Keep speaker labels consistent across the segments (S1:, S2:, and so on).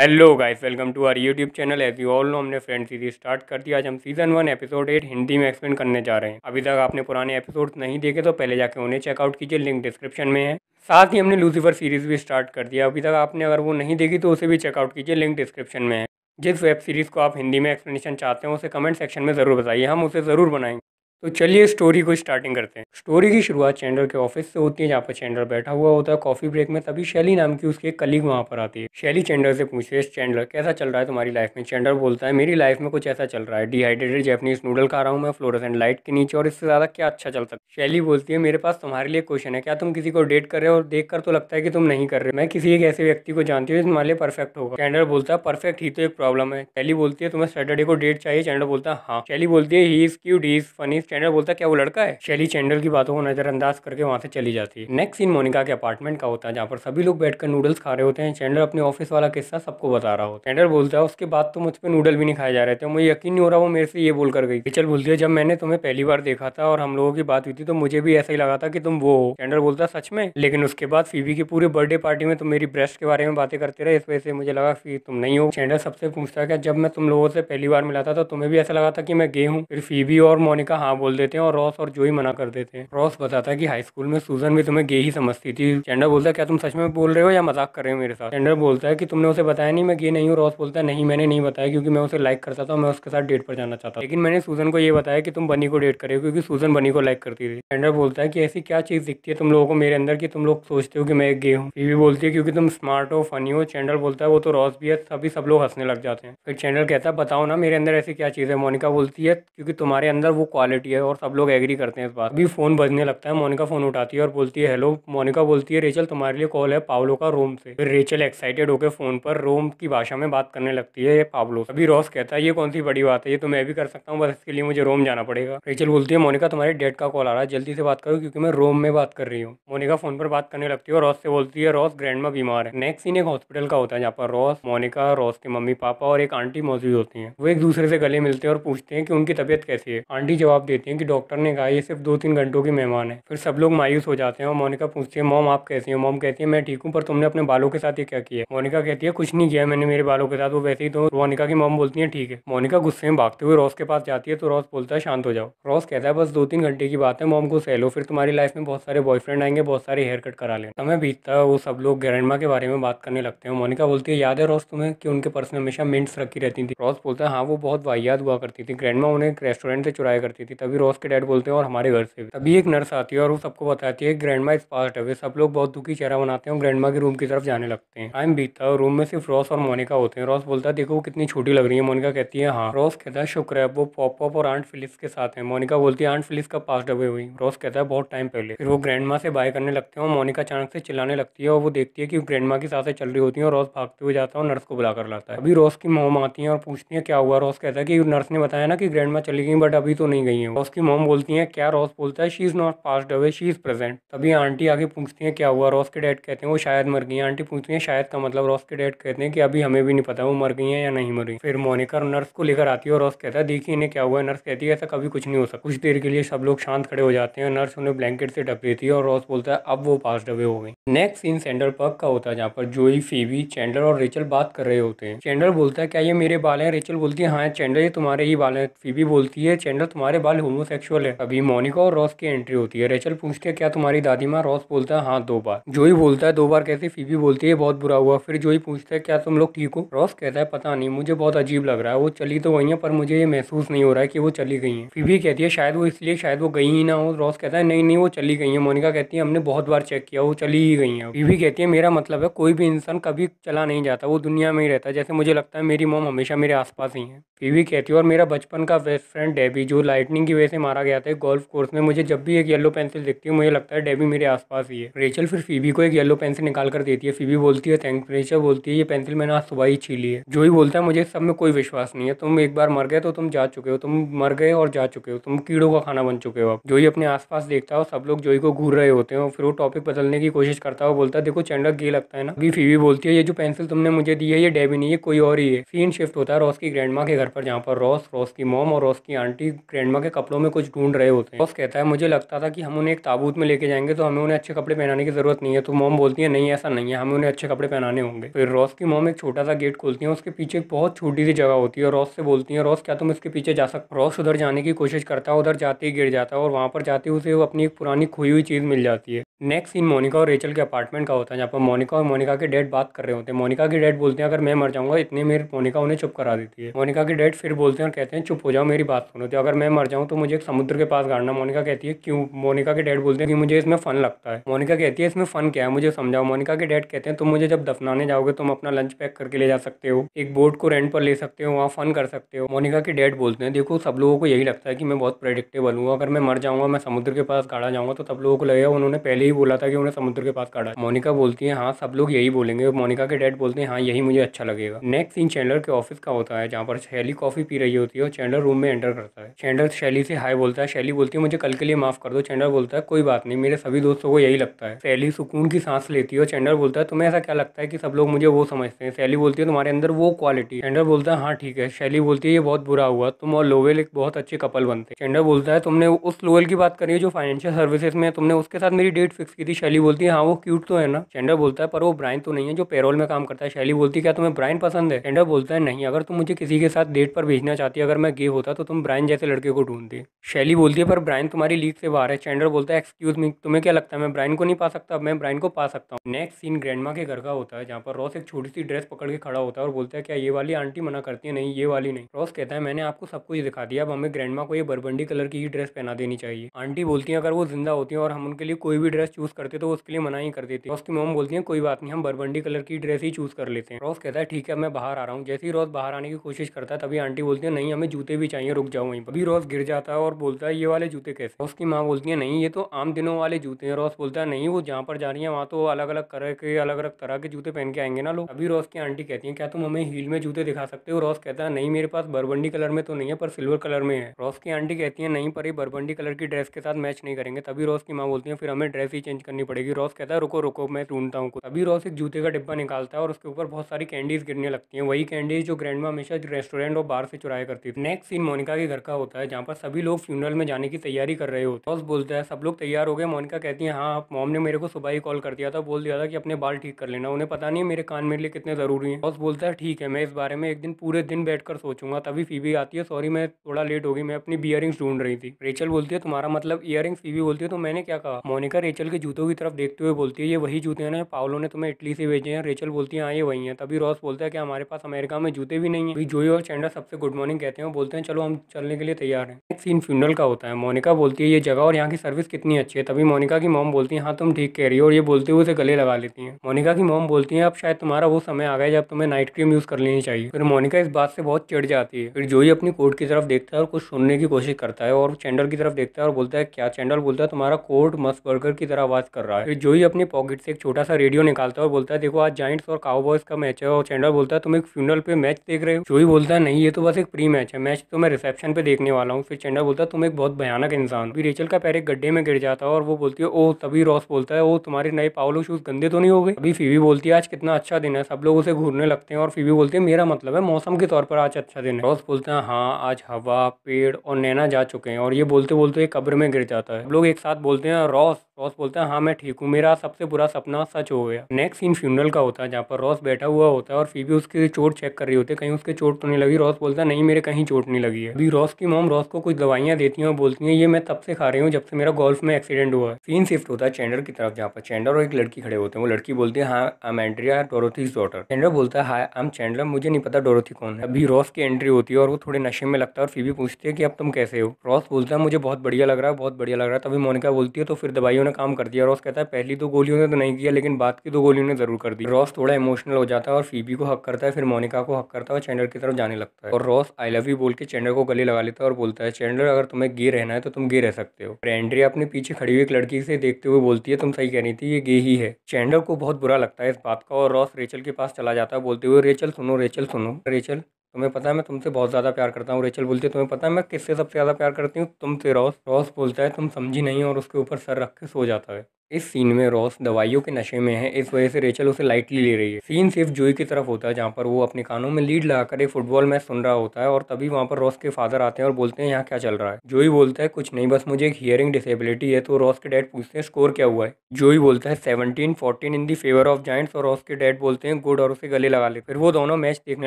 S1: hello guys welcome to our YouTube channel as you all know हमने friend series start कर दिया आज हम season one episode eight Hindi में एक्सप्लेन करने जा रहे हैं अभी तक आपने पुराने एपिसोड नहीं देखे तो पहले जाके उन्हें चेकआउट कीजिए लिंक डिस्क्रिप्शन में है साथ ही हमने लूसीफर सीरीज भी स्टार्ट कर दिया अभी तक आपने अगर वो नहीं देखी तो उसे भी चेकआउट कीजिए लिंक डिस्क्रिप्शन में है जिस वेब सीरीज़ को आप हिंदी में एक्सप्लेनेशन चाहते हैं उसे कमेंट सेक्शन में ज़रूर बताइए हम उसे ज़रूर बनाएंगे तो चलिए स्टोरी को स्टार्टिंग करते हैं स्टोरी की शुरुआत चैंडर के ऑफिस से होती है जहाँ पर चैंडर बैठा हुआ होता है कॉफी ब्रेक में तभी शैली नाम की उसकी एक कलीग वहाँ पर आती है शैली चैंडर से पूछती है चैंडर कैसा चल रहा है तुम्हारी लाइफ में चैंडर बोलता है मेरी लाइफ में कुछ ऐसा चल रहा है डिहाइड्रेटेड जैपनीज नूडल खा रहा हूँ मैं फ्लोरस लाइट के नीचे और इससे ज़्यादा क्या अच्छा चल सकता शैली बोलती है मेरे पास तुम्हारे लिए क्वेश्चन है क्या तुम किसी को डेट कर रहे हो और देख तो लगता है कि तुम नहीं कर रहे मैं किसी एक ऐसे व्यक्ति को जानती हूँ जो तुम्हारे लिए परफेक्ट होगा चैंडर बोलता है परफेक्ट ही तो एक प्रॉब्लम है शैली बोलती है तुम्हें सैटरडे को डेट चाहिए चैंडर बोलता है हाँ शैली बोलती है he is cutie is funny Chandler बोलता है क्या वो लड़का है शैली चैंडल की बातों को नजरअंदाज करके वहाँ से चली जाती है नेक्स्ट सीन मोनिका के अपार्टमेंट का होता है जहाँ पर सभी लोग बैठकर नूडल्स खा रहे होते हैं चैंडल अपने ऑफिस वाला किस्सा सबको बता रहा होता है चैंडल बोलता है उसके बाद तो मुझ पर नूडल भी नहीं खाए जा रहे थे मुझे यकीन नहीं हो रहा वो मेरे से ये बोल कर गई चल बोलती है जब मैंने तुम्हें पहली बार देखा था और हम लोगों की बात हुई थी तो मुझे भी ऐसा ही लगा था कि तुम वो हो बोलता सच में लेकिन उसके बाद फीवी की पूरी बर्थडे पार्टी में तुम मेरी ब्रेस्ट के बारे में बातें करते रहे इस वजह से मुझे लगा कि तुम नहीं हो चैंडल सबसे पूछता है जब मैं तुम लोगों से पहली बार मिला था तो तुम्हें भी ऐसा लगा था कि मैं गे हूँ फिर फीवी और मोनिका हाँ बोल देते हैं और रॉस और जोई मना कर देते हैं रॉस बताता है कि हाई स्कूल में सूजन भी तुम्हें गे ही समझती थी चेंडर बोलता है क्या तुम सच में बोल रहे हो या मजाक कर रहे हो मेरे साथ चेंडर बोलता है कि तुमने उसे बताया नहीं मैं गे नहीं हूँ रॉस बोलता है नहीं मैंने नहीं बताया क्योंकि मैं उसे लाइक करता था मैं उसके साथ डेट पर जाना चाहता लेकिन मैंने सूजन को यह बताया कि तुम बनी को डेट करे क्योंकि सूजन बनी को लाइक करती थी चेंडर बोलता है कि ऐसी क्या चीज़ दिखती है तुम लोगों को मेरे अंदर की तुम लोग सोचते हो कि मैं गे हूँ फीवी बोलती है क्योंकि तुम स्मार्ट हो फनी हो चेंडर बोलता है वो तो रॉस भी है तभी सब लोग हंसने लग जाते हैं फिर चैंडर कहता है बताओ ना मेरे अंदर ऐसी क्या चीज़ है मोनिका बोलती है क्योंकि तुम्हारे अंदर वो क्वालिटी होती है और सब लोग एग्री करते हैं इस बात अभी फ़ोन बजने लगता है मोनिका फ़ोन उठाती है और बोलती है हेलो मोनिका बोलती है रेचल तुम्हारे लिए कॉल है पावलो का रोम से फिर रेचल एक्साइटेड होकर फ़ोन पर रोम की भाषा में बात करने लगती है पावलो अभी रॉस कहता है ये कौन सी बड़ी बात है ये तो मैं भी कर सकता हूँ बस इसके लिए मुझे रोम जाना पड़ेगा रेचल बोलती है मोनिका तुम्हारे डेड का कॉल आ रहा है जल्दी से बात करो क्योंकि मैं रोम में बात कर रही हूँ मोनिका फ़ोन पर बात करने लगती है और रॉस से बोलती है रॉस ग्रैंड बीमार है नेक्स्ट सीन एक हॉस्पिटल का होता है जहाँ पर रॉस मोनिका रॉस के मम्मी पापा और एक आंटी मौजूद होती है वो एक दूसरे से गले मिलते हैं और पूछते हैं कि उनकी तबियत कैसी है आंटी जवाब दे देती हैं कि डॉक्टर ने कहा ये सिर्फ दो तीन घंटों की मेहमान है फिर सब लोग मायूस हो जाते हैं और मोनिका पूछती है मोम आप कैसे हैं मोम कहती है मैं ठीक हूँ पर तुमने अपने बालों के साथ ये क्या किया मोनिका कहती है कुछ नहीं किया मैंने मेरे बालों के साथ वो वैसे ही तो मोनिका की मोम बोलती है ठीक है मोनिका गुस्से में भागते हुए रॉस के पास जाती है तो रॉस बोलता है शांत हो जाओ रॉस कहता है बस दो तीन घंटे की बात है मोम को सहलो फिर तुम्हारी लाइफ में बहुत सारे बॉयफ्रेंड आएंगे बहुत सारे हेयर कट करा ले समय बीतता है वो सब लोग ग्रैंडमा के बारे में बात करने लगते हैं मोनिका बोलती है याद है रॉस तुम्हें कि उनके पर्स में हमेशा मिंट्स रखी रहती थी रॉस बोलता है हाँ वो बहुत वाहियात हुआ करती थी ग्रैंडमा उन्हें एक रेस्टोरेंट से चुराया करती थी तभी तभी रोज के डैड बोलते हैं और हमारे घर से तभी एक नर्स आती है और वो सबको बताती है ग्रैंड माँ इस पास्ट अवे सब लोग बहुत दुखी चेहरा बनाते हैं और ग्रैंड के रूम की तरफ जाने लगते हैं टाइम बीतता है रूम में सिर्फ रोस और मोनिका होते हैं रोस बोलता है देखो वो कितनी छोटी लग रही है मोनिका कहती है हाँ रोस कहता है शुक्र है वो पॉप पॉप और आंट फिलिप्स के साथ है मोनिका बोलती है आंट फिलिप्स का पास्ट अवे हुई रोस कहता है बहुत टाइम पहले फिर वो ग्रैंड से बाय करने लगते हैं और मोनिका अचानक से चिल्लाने लगती है और वो देखती है कि ग्रैंड माँ की सांसें चल रही होती है और रोस भागते हुए जाता है और नर्स को बुला कर लाता है अभी रोस की मोम आती है और पूछती है क्या हुआ रोस कहता है कि नर्स ने बताया ना कि ग्रैंड माँ चली गई बट अभी तो नहीं गई है हूँ रॉस की मोम बोलती है क्या रॉस बोलता है she is not passed away she is present तभी आंटी आगे पूछती है क्या हुआ रॉस के डैड कहते हैं वो शायद मर गई आंटी पूछती है शायद का मतलब रॉस के डैड कहते हैं कि अभी हमें भी नहीं पता वो मर गई है या नहीं मरी फिर मोनिका नर्स को लेकर आती है और रॉस कहता है देखिए इन्हें क्या हुआ नर्स कहती है ऐसा कभी कुछ नहीं हो सकता कुछ देर के लिए सब लोग शांत खड़े हो जाते हैं नर्स उन्हें ब्लैंकेट से ढक देती है और रॉस बोलता है अब वो पास अवे हो गई नेक्स्ट सीन सेंडर पर्क का होता है जहाँ पर जोई फीवी चैंडर और रिचल बात कर रहे होते हैं चैंडर बोलता है क्या ये मेरे बाल हैं रिचल बोलती है हाँ चैंडर ये तुम्हारे ही बाल हैं फीवी बोलती है चैंडर तुम्हारे बाल रेचल होमोसेक्सुअल है अभी मोनिका और रॉस की एंट्री होती है रेचल पूछती है क्या तुम्हारी दादी माँ रॉस बोलता है हाँ दो बार जोई बोलता है दो बार कैसे फीबी बोलती है बहुत बुरा हुआ फिर जोई पूछता है क्या तुम लोग ठीक हो रॉस कहता है पता नहीं मुझे बहुत अजीब लग रहा है वो चली तो वही है पर मुझे ये महसूस नहीं हो रहा है कि वो चली गई है फीबी कहती है शायद वो इसलिए शायद वो गई ही ना हो रॉस कहता है नहीं नहीं वो चली गई है मोनिका कहती है हमने बहुत बार चेक किया वो चली ही गई है फीबी कहती है मेरा मतलब है कोई भी इंसान कभी चला नहीं जाता वो दुनिया में ही रहता है जैसे मुझे लगता है मेरी मोम हमेशा मेरे आसपास ही है फीबी कहती है और मेरा बचपन का बेस्ट फ्रेंड डेबी जो लाइटनिंग की वजह से मारा गया था एक गोल्फ कोर्स में मुझे जब भी एक येलो पेंसिल दिखती है मुझे लगता है डेबी मेरे आसपास ही है रेचल फिर फीबी को एक येलो पेंसिल निकाल कर देती है फीबी बोलती है थैंक रेचल बोलती है ये पेंसिल मैंने आज सुबह ही छीली है जो ही बोलता है मुझे सब में कोई विश्वास नहीं है तुम एक बार मर गए तो तुम जा चुके हो तुम मर गए और जा चुके हो तुम कीड़ों का खाना बन चुके हो अब ही अपने आसपास देखता हो सब लोग जोई को घूर रहे होते हैं फिर वो टॉपिक बदलने की कोशिश करता हो बोलता है देखो चंडक ये लगता है ना अभी फीवी बोलती है ये जो पेंसिल तुमने मुझे दी है ये डेबी नहीं है कोई और ही है सीन शिफ्ट होता है रॉस की ग्रैंड के घर पर जहाँ पर रॉस रॉस की मोम और रॉस की आंटी ग्रैंड के कपड़ों में कुछ ढूंढ रहे होते हैं बॉस कहता है मुझे लगता था कि हम उन्हें एक ताबूत में लेके जाएंगे तो हमें उन्हें अच्छे कपड़े पहनाने की ज़रूरत नहीं है तो मोम बोलती है नहीं ऐसा नहीं है हमें उन्हें अच्छे कपड़े पहनाने होंगे फिर रॉस की मोम एक छोटा सा गेट खोलती है उसके पीछे एक बहुत छोटी सी जगह होती है और रॉस से बोलती है रॉस क्या तुम इसके पीछे जा सकते रॉस उधर जाने की कोशिश करता है उधर जाते ही गिर जाता है और वहाँ पर जाते उसे अपनी एक पुरानी खोई हुई चीज़ मिल जाती है नेक्स्ट सीन मोनिका और रेचल के अपार्टमेंट का होता है जहाँ पर मोनिका और मोनिका के डेट बात कर रहे होते हैं मोनिका की डेट बोलते हैं अगर मैं मर जाऊंगा इतने मेरे मोनिका उन्हें चुप करा देती है मोनिका की डेट फिर बोलते हैं और कहते हैं चुप हो जाओ मेरी बात सुनो तो अगर मैं मर जाऊँ तो मुझे एक समुद्र के पास गाड़ना मोनिका कहती है क्यों मोनिका के डेट बोलते हैं कि मुझे इसमें फन लगता है मोनिका कहती है इसमें फन क्या है मुझे समझाओ मोनिका के डेट कहते हैं तुम मुझे जब दफनाने जाओगे तुम अपना लंच पैक करके ले जा सकते हो एक बोट को रेंट पर ले सकते हो वहाँ फन कर सकते हो मोनिका के डेट बोलते हैं देखो सब लोगों को यही लगता है कि मैं बहुत प्रेडिक्टेबल हूँ अगर मैं मर जाऊँगा मैं समुद्र के पास गाड़ा जाऊँगा तो सब लोगों को लगेगा उन्होंने पहले यही बोला था कि उन्हें समुद्र के पास काटा मोनिका बोलती है हाँ सब लोग यही बोलेंगे मोनिका के डैड बोलते हैं हाँ यही मुझे अच्छा लगेगा नेक्स्ट सीन चैंडलर के ऑफिस का होता है जहाँ पर शैली कॉफी पी रही होती है और चैंडलर रूम में एंटर करता है चैंडलर शैली से हाई बोलता है शैली बोलती है मुझे कल के लिए माफ कर दो चैंडलर बोलता है कोई बात नहीं मेरे सभी दोस्तों को यही लगता है शैली सुकून की सांस लेती है और चैंडलर बोलता है तुम्हें ऐसा क्या लगता है कि सब लोग मुझे वो समझते हैं शैली बोलती है तुम्हारे अंदर वो क्वालिटी चैंडलर बोलता है हाँ ठीक है शैली बोलती है ये बहुत बुरा हुआ तुम और लोवेल एक बहुत अच्छे कपल बनते चैंडलर बोलता है तुमने उस लोवेल की बात करी जो फाइनेंशियल सर्विसेज में तुमने उसके साथ मेरी डेट फिक्स की थी शैली बोलती है हाँ वो क्यूट तो है ना चेंडर बोलता है पर वो ब्राइन तो नहीं है जो पेरोल में काम करता है शैली बोलती क्या तुम्हें ब्राइन पसंद है चेंडर बोलता है नहीं अगर तुम मुझे किसी के साथ डेट पर भेजना चाहती अगर मैं गे होता तो तुम ब्राइन जैसे लड़के को ढूंढती शैली बोलती है पर ब्राइन तुम्हारी लीक से बाहर है चेंडर बोलता है एक्सक्यूज मी तुम्हें क्या लगता है मैं ब्राइन को नहीं पा सकता मैं ब्राइन को पा सकता हूँ नेक्स्ट सीन ग्रैंड के घर का होता है जहाँ पर रॉस एक छोटी सी ड्रेस पकड़ के खड़ा होता है और बोलता है क्या ये वाली आंटी मना करती है नहीं ये वाली नहीं रॉस कहता है मैंने आपको सब कुछ दिखा दिया अब हमें ग्रैंड को ये बरबंडी कलर की ही ड्रेस पहना देनी चाहिए आंटी बोलती है अगर वो जिंदा होती है और हम उनके लिए कोई भी ड्रेस ड्रेस चूज़ करते तो उसके लिए मना ही कर देती रॉस की मोम बोलती है कोई बात नहीं हम बरबंडी कलर की ड्रेस ही चूज़ कर लेते हैं रॉस कहता है ठीक है मैं बाहर आ रहा हूँ जैसे ही रॉस बाहर आने की कोशिश करता है तभी आंटी बोलती है नहीं हमें जूते भी चाहिए रुक जाओ वहीं अभी रॉस गिर जाता है और बोलता है ये वाले जूते कैसे रॉस की माँ बोलती है नहीं ये तो आम दिनों वाले जूते हैं रॉस बोलता है नहीं वो जहाँ पर जा रही है वहाँ तो अलग अलग कलर के अलग अलग तरह के जूते पहन के आएंगे ना लोग अभी रॉस की आंटी कहती है क्या तुम हमें हील में जूते दिखा सकते हो रॉस कहता है नहीं मेरे पास बरबंडी कलर में तो नहीं है पर सिल्वर कलर में है रॉस की आंटी कहती है नहीं पर ये बरबंडी कलर की ड्रेस के साथ मैच नहीं करेंगे तभी रॉस की माँ बोलती है फिर हमें ड्रेस ही चेंज करनी पड़ेगी रॉस कहता है रुको रुको मैं ढूंढता हूँ अभी रॉस एक जूते का डिब्बा निकालता है और उसके ऊपर बहुत सारी कैंडीज गिरने लगती है वही कैंडीज जो ग्रैंड हमेशा रेस्टोरेंट और बार से चुराया करती थी नेक्स्ट सीन मोनिका के घर का होता है जहाँ पर सभी लोग फ्यूनरल में जाने की तैयारी कर रहे होते रॉस बोलता है सब लोग तैयार हो गए मोनिका कहती है हाँ मॉम ने मेरे को सुबह ही कॉल कर दिया था बोल दिया था कि अपने बाल ठीक कर लेना उन्हें पता नहीं मेरे कान मेरे लिए कितने ज़रूरी है रॉस बोलता है ठीक है मैं इस बारे में एक दिन पूरे दिन बैठकर सोचूंगा तभी फीवी आती है सॉरी मैं थोड़ा लेट हो गई मैं अपनी बियरिंग्स ढूंढ रही थी रेचल बोलती है तुम्हारा मतलब इयरिंग्स फीबी बोलती है तो मैंने क्या कहा मोनिका रेचल रेचल के जूतों की तरफ देखते हुए बोलती है ये वही जूते हैं ना पावलो ने तुम्हें इटली से भेजे हैं रेचल बोलती है हाँ ये वही है तभी रॉस बोलता है कि हमारे पास अमेरिका में जूते भी नहीं है जोई और चैंडा सबसे गुड मॉर्निंग कहते हैं बोलते हैं चलो हम चलने के लिए तैयार है एक सीन फ्यूनल का होता है मोनिका बोलती है ये जगह और यहाँ की सर्विस कितनी अच्छी है तभी मोनिका की मोम बोलती है हाँ तुम ठीक कह रही हो और ये बोलते हुए उसे गले लगा लेती है मोनिका की मोम बोलती है अब शायद तुम्हारा वो समय आ गया जब तुम्हें नाइट क्रीम यूज़ कर लेनी चाहिए फिर मोनिका इस बात से बहुत चिड़ जाती है फिर जोई अपनी कोर्ट की तरफ देखता है और कुछ सुनने की कोशिश करता है और चैंडल की तरफ देखता है और बोलता है क्या चैंडल बोलता है तुम्हारा कोर्ट मस्त बर्गर की की तरह आवाज़ कर रहा है फिर जो ही अपनी पॉकेट से एक छोटा सा रेडियो निकालता है और बोलता है देखो आज जाइंट्स और काउबॉयस का मैच है और चैंडलर बोलता है तुम एक फ्यूनल पे मैच देख रहे हो जो ही बोलता है नहीं ये तो बस एक प्री मैच है मैच तो मैं रिसेप्शन पे देखने वाला हूँ फिर चैंडलर बोलता है तुम एक बहुत भयानक इंसान फिर रेचल का पैर एक गड्ढे में गिर जाता है और वो बोलती है ओ तभी रॉस बोलता है ओ तुम्हारे नए पावलो शूज गंदे तो नहीं हो गए अभी फीवी बोलती है आज कितना अच्छा दिन है सब लोग उसे घूरने लगते हैं और फीवी बोलती है मेरा मतलब है मौसम के तौर पर आज अच्छा दिन है रॉस बोलते हैं हाँ आज हवा पेड़ और नैना जा चुके हैं और ये बोलते बोलते कब्र में गिर जाता है लोग एक साथ बोलते हैं रॉस रॉस बोलता है हाँ मैं ठीक हूँ मेरा सबसे बुरा सपना सच हो गया नेक्स्ट सीन फ्यूनरल का होता है जहाँ पर रॉस बैठा हुआ होता है और फीबी उसकी चोट चेक कर रही होती है कहीं उसके चोट तो नहीं लगी रॉस बोलता है नहीं मेरे कहीं चोट नहीं लगी है अभी रॉस की मोम रॉस को कुछ दवाइयाँ देती हैं और बोलती है ये मैं तब से खा रही हूँ जब से मेरा गोल्फ में एक्सीडेंट हुआ है सीन शिफ्ट होता है चेंडर की तरफ जहाँ पर चेंडर और एक लड़की खड़े होते हैं वो लड़की बोलती है हाँ आम एंड्रिया डोरोथीज डॉटर चेंडर बोलता है हाई आम चेंडर मुझे नहीं पता डोरोथी कौन है अभी रॉस की एंट्री होती है और वो थोड़े नशे में लगता है और फीबी पूछती है कि अब तुम कैसे हो रॉस बोलता है मुझे बहुत बढ़िया लग रहा है बहुत बढ़िया लग रहा है तभी मोनिका बोलती है तो फिर दवाइयों ने काम काम कर दिया रॉस कहता है पहली दो गोलियों ने तो नहीं किया लेकिन बाद की दो गोलियों ने जरूर कर दी रॉस थोड़ा इमोशनल हो जाता है और फीबी को हक करता है फिर मोनिका को हक करता है और चैंडर की तरफ जाने लगता है और रॉस आई लव यू बोल के चैंडर को गले लगा लेता है और बोलता है चैंडर अगर तुम्हें गे रहना है तो तुम गे रह सकते हो एंड्रिया अपने पीछे खड़ी हुई एक लड़की से देखते हुए बोलती है तुम सही कह रही थी ये गे ही है चैंडर को बहुत बुरा लगता है इस बात का और रॉस रेचल के पास चला जाता है बोलते हुए रेचल सुनो रेचल सुनो रेचल तुम्हें पता है मैं तुमसे बहुत ज़्यादा प्यार करता हूँ रेचल बोलती है तुम्हें पता है मैं किससे सबसे ज़्यादा प्यार करती हूँ तुमसे रॉस रॉस बोलता है तुम समझी नहीं और उसके ऊपर सर रख के सो जाता है इस सीन में रॉस दवाइयों के नशे में है इस वजह से रेचल उसे लाइटली ले रही है सीन सिर्फ जोई की तरफ होता है जहाँ पर वो अपने कानों में लीड लगाकर एक फुटबॉल मैच सुन रहा होता है और तभी वहाँ पर रॉस के फादर आते हैं और बोलते हैं यहाँ क्या चल रहा है जोई बोलता है कुछ नहीं बस मुझे एक हियरिंग डिसेबिलिटी है तो रॉस के डैड पूछते हैं स्कोर क्या हुआ है जोई बोलता है seventeen fourteen in the favour of joints और रॉस के डैड बोलते हैं गुड और उसे गले लगा ले फिर वो दोनों मैच देखने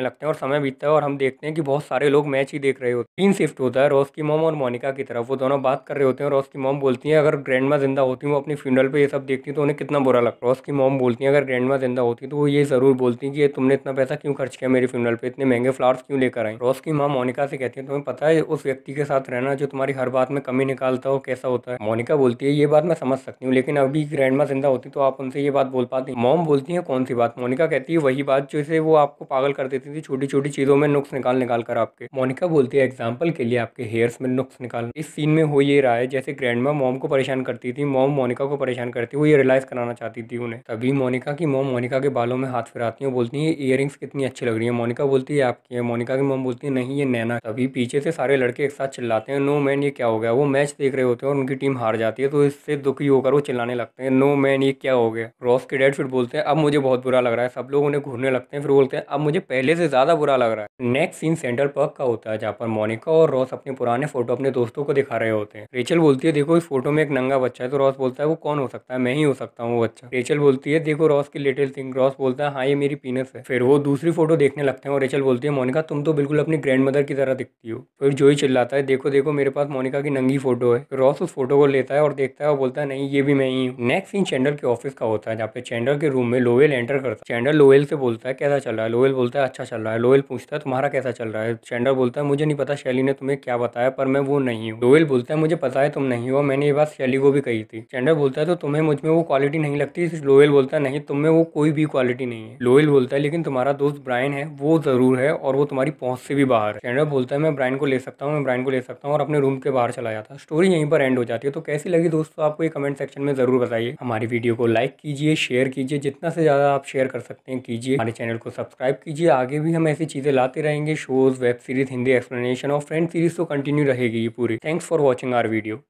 S1: लगते हैं और समय बीतता है और हम देखते हैं कि बहुत सारे लोग मैच ही देख रहे होते हैं तीन शिफ्ट होता है रॉस की मोम और मोनिका की तरफ वो दोनों बात कर रहे होते हैं रॉस की मोम बोलती है अगर ग्रैंड जिंदा होती वो अपनी फ्यूनल पर ये सब देखती तो उन्हें कितना बुरा लगता रॉस की मोम बोलती है अगर ग्रैंड माँ जिंदा होती तो वो ये जरूर बोलती कि तुमने इतना पैसा क्यों खर्च किया मेरी फ्यूनल पर इतने महंगे फ्लावर्स क्यों लेकर आए रॉस की माँ मोनिका से कहती है तुम्हें पता है उस व्यक्ति के साथ रहना जो तुम्हारी हर बात में कमी निकालता हो कैसा होता है मोनिका बोलती है ये बात मैं समझ सकती हूँ लेकिन अभी ग्रैंड माँ जिंदा होती तो आप उनसे ये बात बोल पाती मोम बोलती है कौन सी बात मोनिका कहती है वही बात जो वो आपको पागल कर देती थी छोटी छोटी चीज़ों में में नुक्स निकाल निकाल कर आपके मोनिका बोलती है एग्जाम्पल के लिए आपके हेयर्स में नुक्स निकाल इस सीन में हो ये रहा है जैसे मा मॉम को परेशान करती थी मॉम मोनिका को परेशान करती वो ये रियलाइज कराना चाहती थी उन्हें तभी मोनिका की मॉम मोनिका के बालों में हाथ फिराती है बोलती है इयर कितनी अच्छी लग रही है मोनिका बोलती है आपकी है मोनिका की मॉम बोलती है नहीं ये नैना तभी पीछे से सारे लड़के एक साथ चिल्लाते हैं नो मैन ये क्या हो गया वो मैच देख रहे होते हैं और उनकी टीम हार जाती है तो इससे दुखी होकर वो चिल्लाने लगते हैं नो मैन ये क्या हो गया रॉस के डैड फिर बोलते हैं अब मुझे बहुत बुरा लग रहा है सब लोग उन्हें घूरने लगते हैं फिर बोलते हैं अब मुझे पहले से ज़्यादा बुरा लग रहा है नेक्स्ट सीन सेंट्रल पार्क का होता है जहाँ पर मोनिका और रॉस अपने पुराने फोटो अपने दोस्तों को दिखा रहे होते हैं रेचल बोलती है देखो इस फोटो में एक नंगा बच्चा है तो रॉस बोलता है वो कौन हो सकता है मैं ही हो सकता हूँ वो बच्चा रेचल बोलती है देखो रॉस की लिटिल थिंग रॉस बोलता है हाँ ये मेरी पीनस है फिर वो दूसरी फोटो देखने लगते हैं और रेचल बोलती है मोनिका तुम तो बिल्कुल अपनी ग्रैंड मदर की तरह दिखती हो फिर ही चिल्लाता है देखो देखो मेरे पास मोनिका की नंगी फोटो है रॉस उस फोटो को लेता है और देखता है और बोलता है नहीं ये भी मैं ही हूँ नेक्स्ट सीन चैंडल के ऑफिस का होता है जहाँ पे चैंडल के रूम में लोवेल एंटर करता है चैंडल लोवेल से बोलता है कैसा चल रहा है लोवेल बोलता है अच्छा चल रहा है लोवेल पूछता है तुम्हारा कैसा चल रहा है चैंडर बोलता है मुझे नहीं पता शैली ने तुम्हें क्या बताया पर मैं वो नहीं हूँ डोवेल बोलता है मुझे पता है तुम नहीं हो मैंने ये बात शैली को भी कही थी चैंडर बोलता है तो तुम्हें मुझ में वो क्वालिटी नहीं लगती लोयल बोलता है नहीं तुम्हें वो कोई भी क्वालिटी नहीं है लोयल बोलता है लेकिन तुम्हारा दोस्त ब्राइन है वो जरूर है और वो तुम्हारी पहुंच से भी बाहर है चैंडर बोलता है मैं ब्राइन को ले सकता हूँ मैं ब्राइन को ले सकता हूँ और अपने रूम के बाहर चला जाता स्टोरी यहीं पर एंड हो जाती है तो कैसी लगी दोस्तों आपको ये कमेंट सेक्शन में जरूर बताइए हमारी वीडियो को लाइक कीजिए शेयर कीजिए जितना से ज़्यादा आप शेयर कर सकते हैं कीजिए हमारे चैनल को सब्सक्राइब कीजिए आगे भी हम ऐसी चीज़ें लाते आते रहेंगे shows web series Hindi explanation और फ्रेंड सीरीज तो कंटिन्यू रहेगी ये पूरी thanks for watching our video